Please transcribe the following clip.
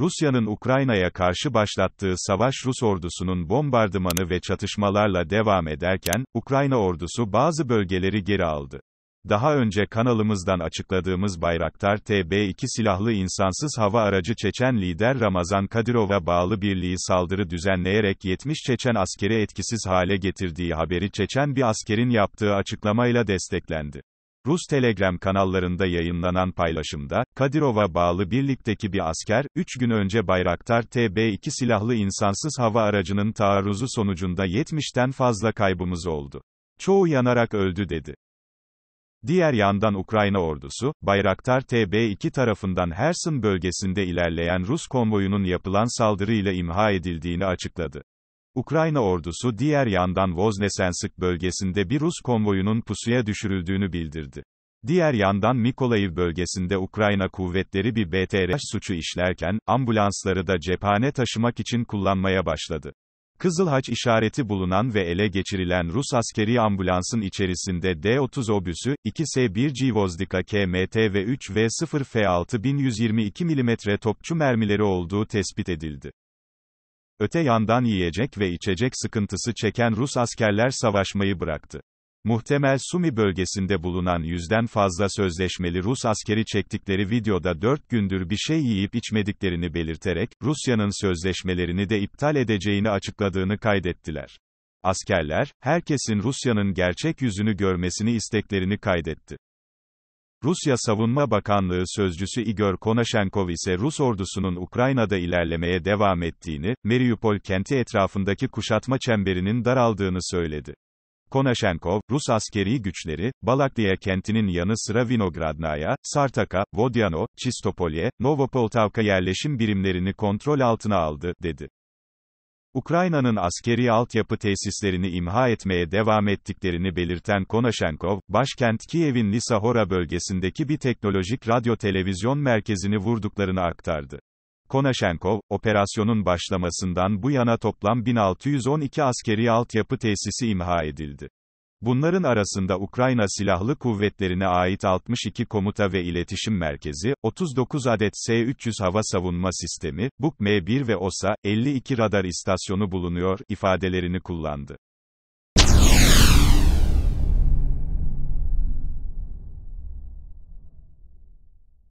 Rusya'nın Ukrayna'ya karşı başlattığı savaş Rus ordusunun bombardımanı ve çatışmalarla devam ederken, Ukrayna ordusu bazı bölgeleri geri aldı. Daha önce kanalımızdan açıkladığımız Bayraktar TB2 silahlı insansız hava aracı Çeçen lider Ramazan Kadirov'a bağlı birliği saldırı düzenleyerek 70 Çeçen askeri etkisiz hale getirdiği haberi Çeçen bir askerin yaptığı açıklamayla desteklendi. Rus Telegram kanallarında yayınlanan paylaşımda, Kadirova bağlı birlikteki bir asker, 3 gün önce Bayraktar TB2 silahlı insansız hava aracının taarruzu sonucunda 70'ten fazla kaybımız oldu. Çoğu yanarak öldü dedi. Diğer yandan Ukrayna ordusu, Bayraktar TB2 tarafından Hersin bölgesinde ilerleyen Rus konvoyunun yapılan saldırıyla imha edildiğini açıkladı. Ukrayna ordusu diğer yandan Voznesensk bölgesinde bir Rus konvoyunun pusuya düşürüldüğünü bildirdi. Diğer yandan Mikolayev bölgesinde Ukrayna kuvvetleri bir BTR suçu işlerken, ambulansları da cephane taşımak için kullanmaya başladı. Kızılhaç işareti bulunan ve ele geçirilen Rus askeri ambulansın içerisinde D-30 obüsü, 2S-1G Vozdika KMT ve 3V-0F-6122 mm topçu mermileri olduğu tespit edildi. Öte yandan yiyecek ve içecek sıkıntısı çeken Rus askerler savaşmayı bıraktı. Muhtemel Sumi bölgesinde bulunan yüzden fazla sözleşmeli Rus askeri çektikleri videoda 4 gündür bir şey yiyip içmediklerini belirterek, Rusya'nın sözleşmelerini de iptal edeceğini açıkladığını kaydettiler. Askerler, herkesin Rusya'nın gerçek yüzünü görmesini isteklerini kaydetti. Rusya Savunma Bakanlığı sözcüsü Igor Konashenkov ise Rus ordusunun Ukrayna'da ilerlemeye devam ettiğini, Mariupol kenti etrafındaki kuşatma çemberinin daraldığını söyledi. Konashenkov, Rus askeri güçleri, Balakliye kentinin yanı sıra Vinogradnaya, Sartaka, Vodyano, Çistopolye, Novopoltavka yerleşim birimlerini kontrol altına aldı, dedi. Ukrayna'nın askeri altyapı tesislerini imha etmeye devam ettiklerini belirten Konaşenkov, başkent Kiev'in Lisahora bölgesindeki bir teknolojik radyo-televizyon merkezini vurduklarını aktardı. Konaşenkov, operasyonun başlamasından bu yana toplam 1612 askeri altyapı tesisi imha edildi. Bunların arasında Ukrayna Silahlı Kuvvetlerine ait 62 komuta ve iletişim merkezi, 39 adet S-300 hava savunma sistemi, BUK M-1 ve OSA, 52 radar istasyonu bulunuyor, ifadelerini kullandı.